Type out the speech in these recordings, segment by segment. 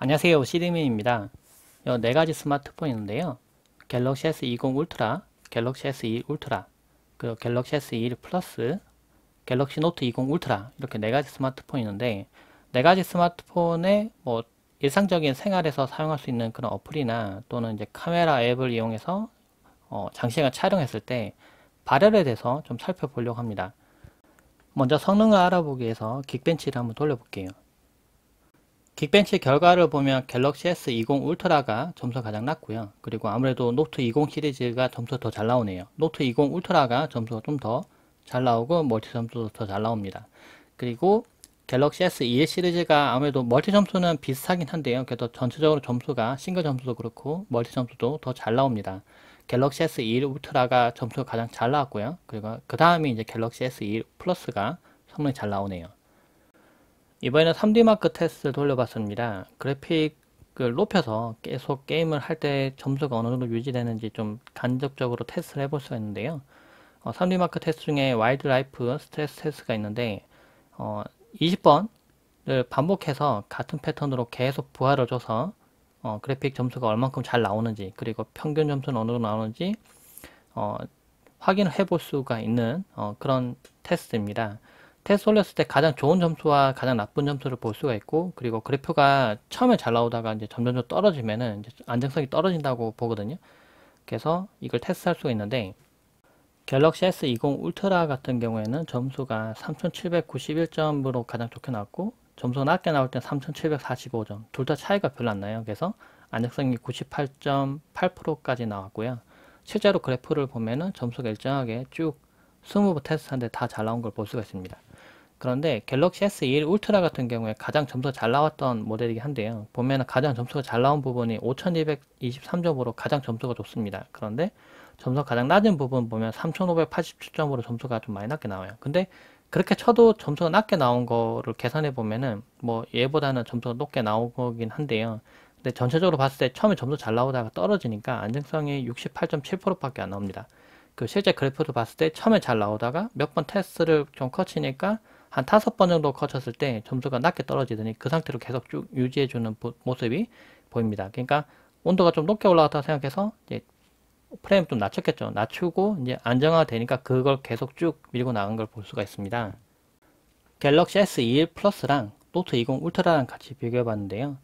안녕하세요 시드민입니다 어, 네 가지 스마트폰이 있는데요 갤럭시 S20 울트라 갤럭시 S21 울트라 그리고 갤럭시 S21 플러스 갤럭시 노트 20 울트라 이렇게 네 가지 스마트폰이 있는데 네 가지 스마트폰에 뭐 일상적인 생활에서 사용할 수 있는 그런 어플이나 또는 이제 카메라 앱을 이용해서 어, 장시간 촬영했을 때 발열에 대해서 좀 살펴보려고 합니다. 먼저 성능을 알아보기 위해서 긱벤치를 한번 돌려볼게요. 긱벤치 결과를 보면 갤럭시 S20 울트라가 점수가 가장 낮고요. 그리고 아무래도 노트 20 시리즈가 점수 더 잘 나오네요. 노트 20 울트라가 점수가 좀 더 잘 나오고 멀티 점수도 더 잘 나옵니다. 그리고 갤럭시 S21 시리즈가 아무래도 멀티 점수는 비슷하긴 한데요. 그래도 전체적으로 점수가 싱글 점수도 그렇고 멀티 점수도 더 잘 나옵니다. 갤럭시 S21 울트라가 점수가 가장 잘 나왔고요. 그리고 그 다음이 이제 갤럭시 S21 플러스가 성능이 잘 나오네요. 이번에는 3D 마크 테스트를 돌려봤습니다. 그래픽을 높여서 계속 게임을 할 때 점수가 어느 정도 유지되는지 좀 간접적으로 테스트를 해볼 수가 있는데요. 어, 3D 마크 테스트 중에 와일드 라이프 스트레스 테스트가 있는데 어, 20번을 반복해서 같은 패턴으로 계속 부활를 줘서 어, 그래픽 점수가 얼만큼 잘 나오는지 그리고 평균 점수는 어느 정도 나오는지 어, 확인을 해볼 수가 있는 어, 그런 테스트입니다. 테스트 올렸을 때 가장 좋은 점수와 가장 나쁜 점수를 볼 수가 있고 그리고 그래프가 처음에 잘 나오다가 이제 점점점 떨어지면은 안정성이 떨어진다고 보거든요. 그래서 이걸 테스트할 수가 있는데 갤럭시 S20 울트라 같은 경우에는 점수가 3791점으로 가장 좋게 나왔고 점수 가 낮게 나올 때 3745점 둘 다 차이가 별로 안 나요. 그래서 안정성이 98.8%까지 나왔고요. 실제로 그래프를 보면은 점수가 일정하게 쭉2 0번 테스트하는데 다 잘 나온 걸 볼 수가 있습니다. 그런데 갤럭시 S21 울트라 같은 경우에 가장 점수가 잘 나왔던 모델이긴 한데요. 보면 가장 점수가 잘 나온 부분이 5223점으로 가장 점수가 좋습니다. 그런데 점수가 가장 낮은 부분 보면 3587점으로 점수가 좀 많이 낮게 나와요. 근데 그렇게 쳐도 점수가 낮게 나온 거를 계산해 보면은 뭐 얘보다는 점수가 높게 나온거긴 한데요. 근데 전체적으로 봤을 때 처음에 점수 잘 나오다가 떨어지니까 안정성이 68.7% 밖에 안 나옵니다. 그 실제 그래프도 봤을 때 처음에 잘 나오다가 몇 번 테스트를 좀커치니까 한 다섯 번 정도 거쳤을 때 점수가 낮게 떨어지더니 그 상태로 계속 쭉 유지해주는 보, 모습이 보입니다. 그러니까 온도가 좀 높게 올라갔다고 생각해서 이제 프레임 좀 낮췄겠죠. 낮추고 이제 안정화 되니까 그걸 계속 쭉 밀고 나간 걸 볼 수가 있습니다. 갤럭시 S21 플러스랑 노트 20 울트라랑 같이 비교해 봤는데요.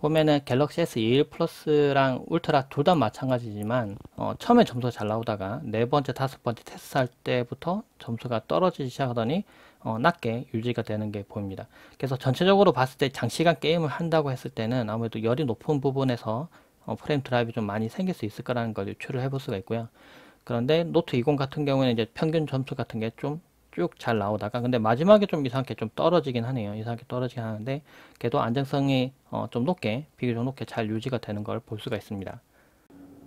보면은 갤럭시 S21 플러스랑 울트라 둘 다 마찬가지지만 어, 처음에 점수가 잘 나오다가 네 번째 다섯 번째 테스트할 때부터 점수가 떨어지기 시작하더니 어, 낮게 유지가 되는 게 보입니다. 그래서 전체적으로 봤을 때 장시간 게임을 한다고 했을 때는 아무래도 열이 높은 부분에서 어, 프레임 드라이브 좀 많이 생길 수 있을 거라는 걸 유추를 해볼 수가 있고요. 그런데 노트 20 같은 경우에는 이제 평균 점수 같은 게좀 쭉잘 나오다가 근데 마지막에 좀 이상하게 좀 떨어지긴 하네요. 이상하게 떨어지긴 하는데 걔도 안정성이 어, 좀 높게 비교적 높게 잘 유지가 되는 걸 볼 수가 있습니다.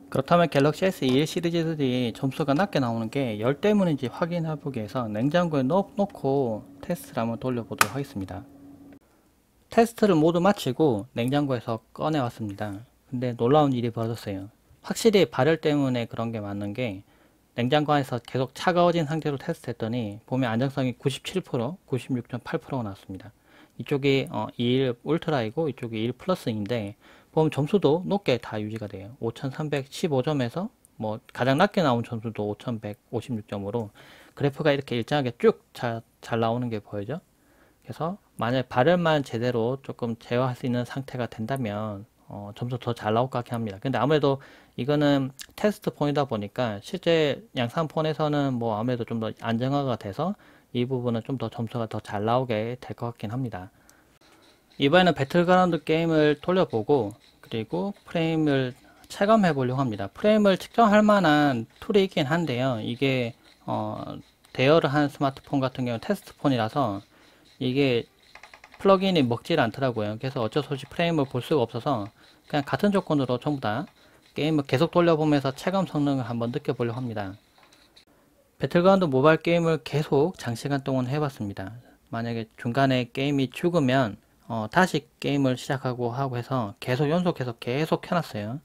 그렇다면 갤럭시 S21 e 시리즈들이 점수가 낮게 나오는 게 열 때문인지 확인해보기 위해서 냉장고에 넣놓고 테스트를 한번 돌려보도록 하겠습니다. 테스트를 모두 마치고 냉장고에서 꺼내왔습니다. 근데 놀라운 일이 벌어졌어요. 확실히 발열 때문에 그런 게 맞는 게 냉장고 안에서 계속 차가워진 상태로 테스트했더니 보면 안정성이 97%, 96.8%가 나왔습니다. 이쪽이 어, 21 울트라이고 이쪽이 21 플러스인데 보면 점수도 높게 다 유지가 돼요. 5315점에서 뭐 가장 낮게 나온 점수도 5156점으로 그래프가 이렇게 일정하게 쭉 잘 잘 나오는 게보여죠 그래서 만약 발열만 제대로 조금 제어할 수 있는 상태가 된다면 어, 점수 더 잘 나올 것 같긴 합니다. 근데 아무래도 이거는 테스트 폰이다 보니까 실제 양산 폰에서는 뭐 아무래도 좀 더 안정화가 돼서 이 부분은 좀 더 점수가 더 잘 나오게 될 것 같긴 합니다. 이번에는 배틀그라운드 게임을 돌려보고 그리고 프레임을 체감해 보려고 합니다. 프레임을 측정할 만한 툴이 있긴 한데요. 이게 어, 대여를 한 스마트폰 같은 경우는 테스트폰이라서 이게 플러그인이 먹질 않더라고요. 그래서 어쩔 수 없이 프레임을 볼 수가 없어서 그냥 같은 조건으로 전부 다 게임을 계속 돌려보면서 체감 성능을 한번 느껴보려고 합니다. 배틀그라운드 모바일 게임을 계속 장시간 동안 해봤습니다. 만약에 중간에 게임이 죽으면 어, 다시 게임을 시작하고 하고 해서 계속 연속해서 계속 해놨어요.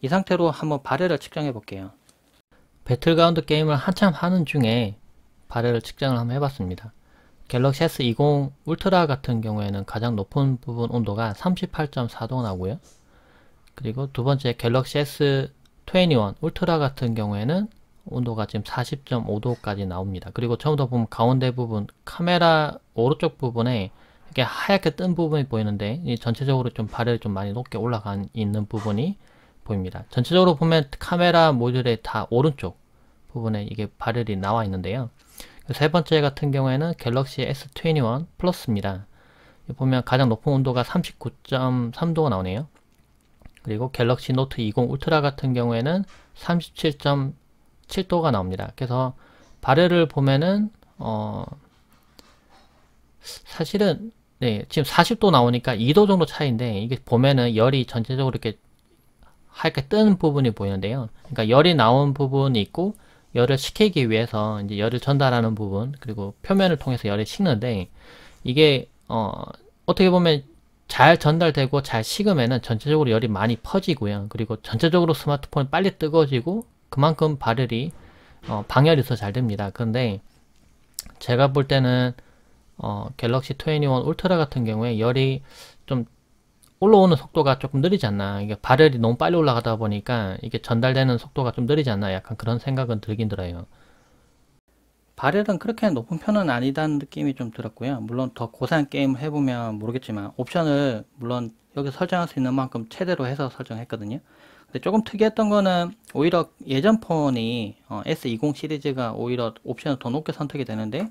이 상태로 한번 발열을 측정해 볼게요. 배틀그라운드 게임을 한참 하는 중에 발열을 측정을 한번 해봤습니다. 갤럭시 S20 울트라 같은 경우에는 가장 높은 부분 온도가 38.4도 나고요. 그리고 두 번째 갤럭시 S21 울트라 같은 경우에는 온도가 지금 40.5도까지 나옵니다. 그리고 처음부터 보면 가운데 부분 카메라 오른쪽 부분에 이렇게 하얗게 뜬 부분이 보이는데 이 전체적으로 좀 발열이 좀 많이 높게 올라가 있는 부분이 보입니다. 전체적으로 보면 카메라 모듈의 다 오른쪽 부분에 이게 발열이 나와 있는데요. 세 번째 같은 경우에는 갤럭시 S21 플러스입니다. 보면 가장 높은 온도가 39.3도가 나오네요. 그리고 갤럭시 노트 20 울트라 같은 경우에는 37.7도가 나옵니다. 그래서 발열을 보면은 어 사실은 네, 지금 40도 나오니까 2도 정도 차이인데 이게 보면은 열이 전체적으로 이렇게 하얗게 뜬 부분이 보이는데요. 그러니까 열이 나온 부분이 있고 열을 식히기 위해서 이제 열을 전달하는 부분 그리고 표면을 통해서 열을 식는데 이게 어 어떻게 보면 잘 전달되고 잘 식으면은 전체적으로 열이 많이 퍼지고요. 그리고 전체적으로 스마트폰이 빨리 뜨거워지고 그만큼 발열이 어, 방열이 더 잘 됩니다. 그런데 제가 볼 때는 어, 갤럭시 21 울트라 같은 경우에 열이 좀 올라오는 속도가 조금 느리지 않나 이게 발열이 너무 빨리 올라가다 보니까 이게 전달되는 속도가 좀 느리지 않나 약간 그런 생각은 들긴 들어요. 바렐은 그렇게 높은 편은 아니다는 느낌이 좀 들었고요. 물론 더 고사양 게임을 해보면 모르겠지만 옵션을 물론 여기 설정할 수 있는 만큼 최대로 해서 설정했거든요. 근데 조금 특이했던 거는 오히려 예전 폰이 어, S20 시리즈가 오히려 옵션을 더 높게 선택이 되는데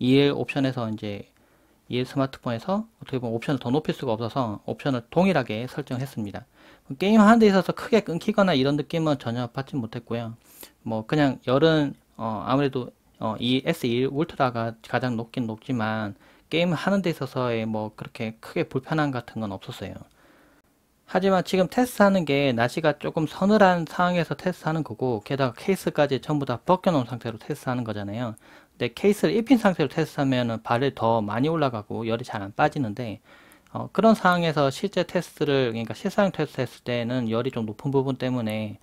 2L 옵션에서 이제 2L 스마트폰에서 어떻게 보면 옵션을 더 높일 수가 없어서 옵션을 동일하게 설정했습니다. 게임 하는 데 있어서 크게 끊기거나 이런 느낌은 전혀 받지 못했고요. 뭐 그냥 열은 어, 아무래도 어, 이 S1 울트라가 가장 높긴 높지만 게임 하는 데 있어서의 뭐 그렇게 크게 불편함 같은 건 없었어요. 하지만 지금 테스트하는 게 날씨가 조금 서늘한 상황에서 테스트하는 거고 게다가 케이스까지 전부 다 벗겨놓은 상태로 테스트하는 거잖아요. 근데 케이스를 입힌 상태로 테스트하면 발이 더 많이 올라가고 열이 잘 안 빠지는데 어, 그런 상황에서 실제 테스트를 그러니까 실상 테스트 했을 때는 열이 좀 높은 부분 때문에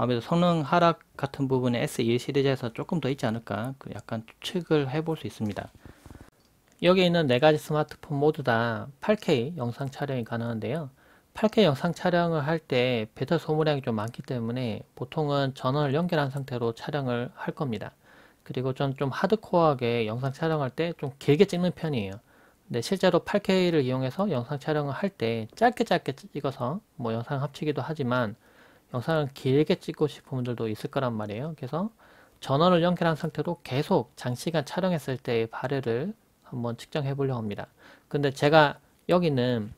아무래도 성능 하락 같은 부분에 S21 시리즈에서 조금 더 있지 않을까 그 약간 추측을 해볼 수 있습니다. 여기 있는 네가지 스마트폰 모두 다 8K 영상 촬영이 가능한데요. 8K 영상 촬영을 할 때 배터 소모량이 좀 많기 때문에 보통은 전원을 연결한 상태로 촬영을 할 겁니다. 그리고 전 좀 하드코어하게 영상 촬영할 때 좀 길게 찍는 편이에요. 근데 실제로 8K를 이용해서 영상 촬영을 할 때 짧게 짧게 찍어서 뭐 영상 합치기도 하지만 영상을 길게 찍고 싶은 분들도 있을 거란 말이에요. 그래서 전원을 연결한 상태로 계속 장시간 촬영했을 때의 발열을 한번 측정해 보려고 합니다. 근데 제가 여기는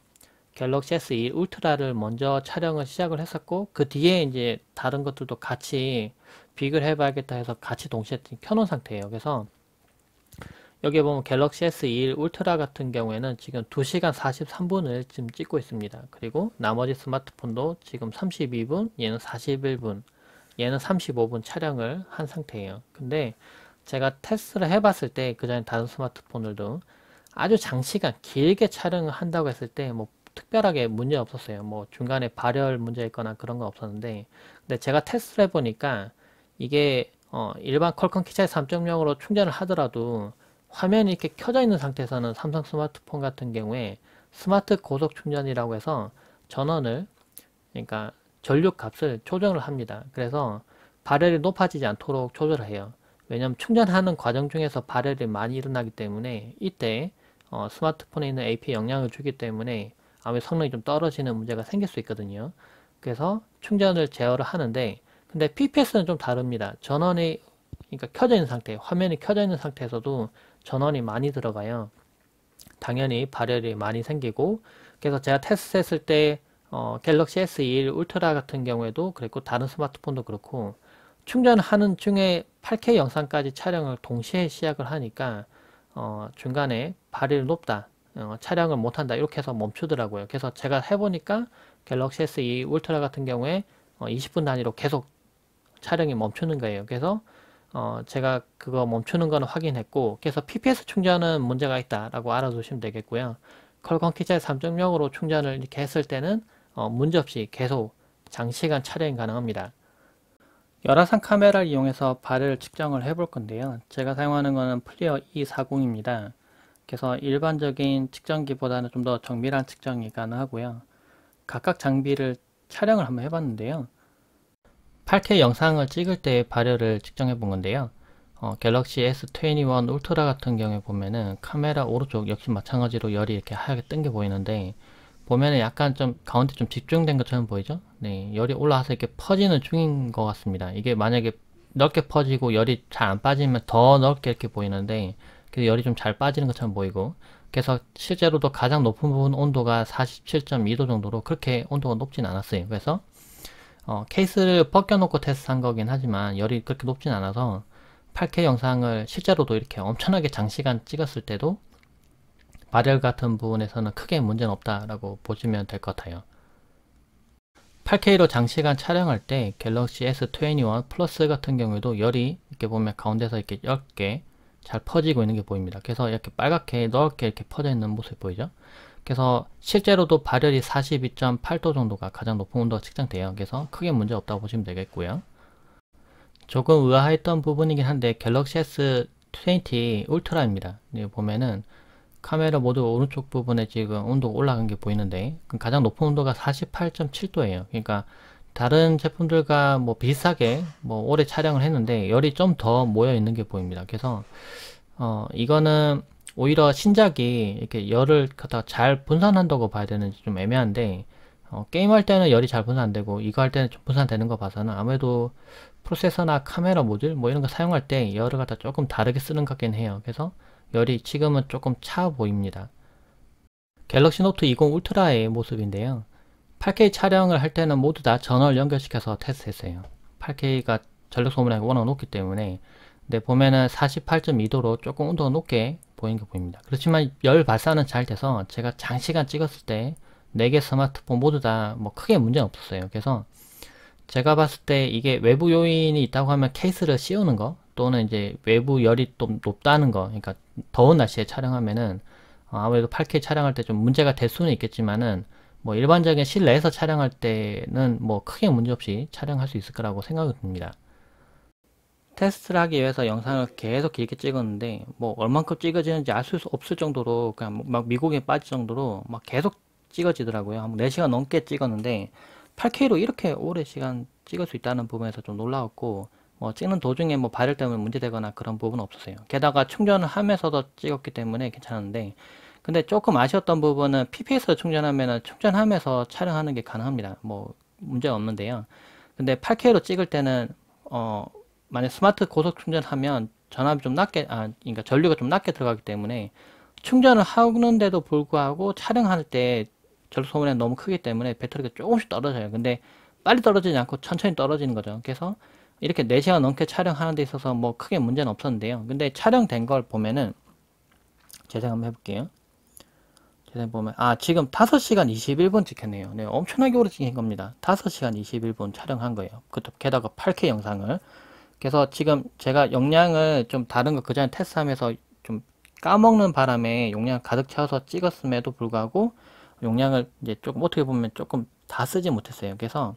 갤럭시 S2 울트라를 먼저 촬영을 시작을 했었고 그 뒤에 이제 다른 것들도 같이 비교를 해봐야겠다 해서 같이 동시에 켜놓은 상태예요. 그래서 여기에 보면 갤럭시 S21 울트라 같은 경우에는 지금 2시간 43분을 지금 찍고 있습니다. 그리고 나머지 스마트폰도 지금 32분, 얘는 41분, 얘는 35분 촬영을 한 상태예요. 근데 제가 테스트를 해봤을 때 그 전에 다른 스마트폰들도 아주 장시간 길게 촬영을 한다고 했을 때 뭐 특별하게 문제 없었어요. 뭐 중간에 발열 문제 있거나 그런 거 없었는데 근데 제가 테스트를 해보니까 이게 어 일반 퀄컴 키차이 3.0으로 충전을 하더라도 화면이 이렇게 켜져 있는 상태에서는 삼성 스마트폰 같은 경우에 스마트 고속 충전이라고 해서 전원을 그러니까 전류 값을 조정을 합니다. 그래서 발열이 높아지지 않도록 조절해요. 을 왜냐하면 충전하는 과정 중에서 발열이 많이 일어나기 때문에 이때 어, 스마트폰에 있는 a p 영향을 주기 때문에 아무래도 성능이 좀 떨어지는 문제가 생길 수 있거든요. 그래서 충전을 제어를 하는데 근데 PPS는 좀 다릅니다. 전원이 그러니까 켜져 있는 상태, 화면이 켜져 있는 상태에서도 전원이 많이 들어가요. 당연히 발열이 많이 생기고 그래서 제가 테스트 했을 때 어, 갤럭시 S21 울트라 같은 경우에도 그랬고 다른 스마트폰도 그렇고 충전하는 중에 8K 영상까지 촬영을 동시에 시작을 하니까 어, 중간에 발열이 높다 어, 촬영을 못한다 이렇게 해서 멈추더라고요 그래서 제가 해보니까 갤럭시 S2 울트라 같은 경우에 20분 어, 단위로 계속 촬영이 멈추는 거예요 그래서 어, 제가 그거 멈추는 건 확인했고 그래서 PPS 충전은 문제가 있다라고 알아두시면 되겠고요. 컬건 키자 3.0으로 충전을 이렇게 했을 때는 어, 문제없이 계속 장시간 촬영이 가능합니다. 열화상 카메라를 이용해서 발을 측정을 해볼 건데요. 제가 사용하는 것은 플리어 E40입니다. 그래서 일반적인 측정기보다는 좀 더 정밀한 측정이 가능하고요. 각각 장비를 촬영을 한번 해봤는데요. 8K 영상을 찍을 때의 발열을 측정해 본 건데요. 어, 갤럭시 S21 울트라 같은 경우에 보면은 카메라 오른쪽 역시 마찬가지로 열이 이렇게 하얗게 뜬 게 보이는데 보면은 약간 좀 가운데 좀 집중된 것처럼 보이죠? 네, 열이 올라와서 이렇게 퍼지는 중인 것 같습니다. 이게 만약에 넓게 퍼지고 열이 잘 안 빠지면 더 넓게 이렇게 보이는데 그래서 열이 좀 잘 빠지는 것처럼 보이고 그래서 실제로도 가장 높은 부분 온도가 47.2도 정도로 그렇게 온도가 높진 않았어요. 그래서 어, 케이스를 벗겨놓고 테스트한 거긴 하지만 열이 그렇게 높진 않아서 8K 영상을 실제로도 이렇게 엄청나게 장시간 찍었을 때도 발열 같은 부분에서는 크게 문제는 없다라고 보시면 될 것 같아요. 8K로 장시간 촬영할 때 갤럭시 S21 플러스 같은 경우에도 열이 이렇게 보면 가운데서 이렇게 엷게 잘 퍼지고 있는 게 보입니다. 그래서 이렇게 빨갛게 넓게 이렇게 퍼져 있는 모습이 보이죠? 그래서 실제로도 발열이 42.8도 정도가 가장 높은 온도가 측정돼요. 그래서 크게 문제 없다고 보시면 되겠고요. 조금 의아했던 부분이긴 한데 갤럭시 S20 울트라입니다. 여기 보면은 카메라 모두 오른쪽 부분에 지금 온도가 올라간 게 보이는데 가장 높은 온도가 48.7도예요. 그러니까 다른 제품들과 뭐 비슷하게 뭐 오래 촬영을 했는데 열이 좀 더 모여 있는 게 보입니다. 그래서 어 이거는 오히려 신작이 이렇게 열을 다잘 분산한다고 봐야 되는지 좀 애매한데 어, 게임할 때는 열이 잘 분산되고 이거 할 때는 분산되는 거 봐서는 아무래도 프로세서나 카메라 모듈 뭐 이런 거 사용할 때 열을 갖다 조금 다르게 쓰는 것 같긴 해요 그래서 열이 지금은 조금 차 보입니다 갤럭시 노트 20 울트라의 모습인데요 8K 촬영을 할 때는 모두 다 전원을 연결시켜서 테스트했어요 8K가 전력 소모량이 워낙 높기 때문에 네, 보면은 48.2도로 조금 온도가 높게 보이는 게 보입니다. 그렇지만 열 발사는 잘 돼서 제가 장시간 찍었을 때 네 개 스마트폰 모두 다 뭐 크게 문제는 없었어요. 그래서 제가 봤을 때 이게 외부 요인이 있다고 하면 케이스를 씌우는 거 또는 이제 외부 열이 또 높다는 거 그러니까 더운 날씨에 촬영하면은 어, 아무래도 8K 촬영할 때 좀 문제가 될 수는 있겠지만은 뭐 일반적인 실내에서 촬영할 때는 뭐 크게 문제없이 촬영할 수 있을 거라고 생각이 듭니다. 테스트를 하기 위해서 영상을 계속 길게 찍었는데 뭐 얼만큼 찍어지는지 알 수 없을 정도로 그냥 뭐 막 미국에 빠질 정도로 막 계속 찍어지더라고요 한 4시간 넘게 찍었는데 8K로 이렇게 오래 시간 찍을 수 있다는 부분에서 좀 놀라웠고 뭐 찍는 도중에 뭐 발열 때문에 문제되거나 그런 부분은 없었어요 게다가 충전을 하면서도 찍었기 때문에 괜찮은데 근데 조금 아쉬웠던 부분은 PPS로 충전하면 충전하면서 촬영하는 게 가능합니다 뭐 문제 없는데요 근데 8K로 찍을 때는 어 만약 스마트 고속 충전하면 전압이 좀 낮게 아 그러니까 전류가 좀 낮게 들어가기 때문에 충전을 하는데도 불구하고 촬영할 때 절소음이 너무 크기 때문에 배터리가 조금씩 떨어져요. 근데 빨리 떨어지지 않고 천천히 떨어지는 거죠. 그래서 이렇게 4시간 넘게 촬영하는 데 있어서 뭐 크게 문제는 없었는데요. 근데 촬영된 걸 보면은 재생 한번 해볼게요. 재생 보면 아 지금 5시간 21분 찍혔네요. 네, 엄청나게 오래 찍힌 겁니다. 5시간 21분 촬영한 거예요. 그 게다가 8K 영상을 그래서 지금 제가 용량을 좀 다른 거그 전에 테스트하면서 좀 까먹는 바람에 용량 가득 채워서 찍었음에도 불구하고 용량을 이제 조금 어떻게 보면 조금 다 쓰지 못했어요. 그래서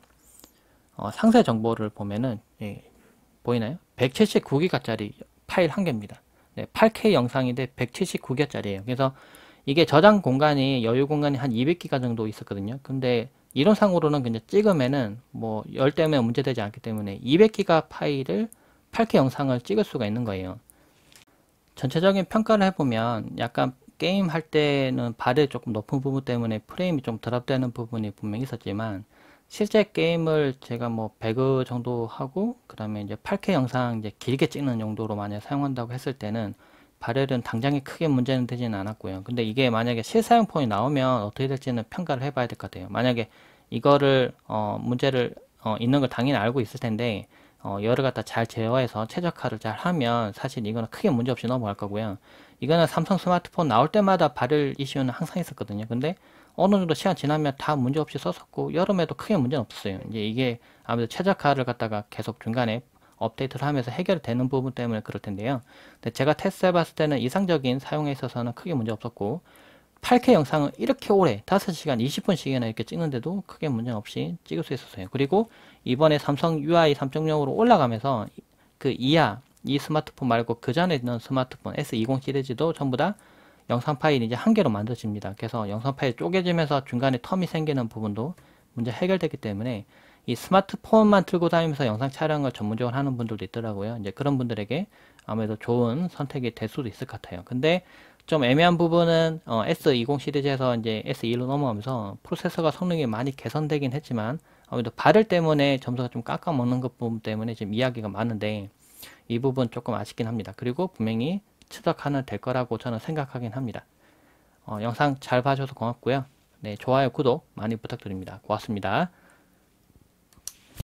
어, 상세 정보를 보면은 예, 보이나요? 179기가짜리 파일 한 개입니다. 네, 8K 영상인데 179기가짜리예요. 그래서 이게 저장 공간이 여유 공간이 한 200기가 정도 있었거든요. 근데 이런 상으로는 그냥 찍으면은 뭐 열 때문에 문제되지 않기 때문에 200기가 파일을 8K 영상을 찍을 수가 있는 거예요. 전체적인 평가를 해보면 약간 게임 할 때는 발이 조금 높은 부분 때문에 프레임이 좀 드랍되는 부분이 분명히 있었지만 실제 게임을 제가 뭐 100을 정도 하고 그 다음에 이제 8K 영상 이제 길게 찍는 용도로 만약 사용한다고 했을 때는 발열은 당장에 크게 문제는 되지는 않았고요. 근데 이게 만약에 실사용 폰이 나오면 어떻게 될지는 평가를 해봐야 될 것 같아요. 만약에 이거를 어, 문제를 어, 있는 걸 당연히 알고 있을 텐데 어, 열을 갖다 잘 제어해서 최적화를 잘 하면 사실 이거는 크게 문제 없이 넘어갈 거고요. 이거는 삼성 스마트폰 나올 때마다 발열 이슈는 항상 있었거든요. 근데 어느 정도 시간 지나면 다 문제 없이 썼었고 여름에도 크게 문제는 없었어요. 이제 이게 아무래도 최적화를 갖다가 계속 중간에 업데이트를 하면서 해결되는 부분 때문에 그럴 텐데요. 근데 제가 테스트 해봤을 때는 이상적인 사용에 있어서는 크게 문제 없었고 8K 영상은 이렇게 오래 5시간 20분씩이나 이렇게 찍는데도 크게 문제 없이 찍을 수 있었어요. 그리고 이번에 삼성 UI 3.0으로 올라가면서 그 이하 이 스마트폰 말고 그 전에 있는 스마트폰 S20 시리즈도 전부 다 영상 파일이 이제 한 개로 만들어집니다. 그래서 영상 파일 이 쪼개지면서 중간에 텀이 생기는 부분도 문제 해결되기 때문에 이 스마트폰만 들고 다니면서 영상 촬영을 전문적으로 하는 분들도 있더라고요. 이제 그런 분들에게 아무래도 좋은 선택이 될 수도 있을 것 같아요. 근데 좀 애매한 부분은 어, S20 시리즈에서 이제 S1로 넘어가면서 프로세서가 성능이 많이 개선되긴 했지만 아무래도 발열 때문에 점수가 좀 깎아 먹는 것 부분 때문에 지금 이야기가 많은데 이 부분 조금 아쉽긴 합니다. 그리고 분명히 추적하는 될 거라고 저는 생각하긴 합니다. 어, 영상 잘봐주셔서 고맙고요. 네, 좋아요, 구독 많이 부탁드립니다. 고맙습니다.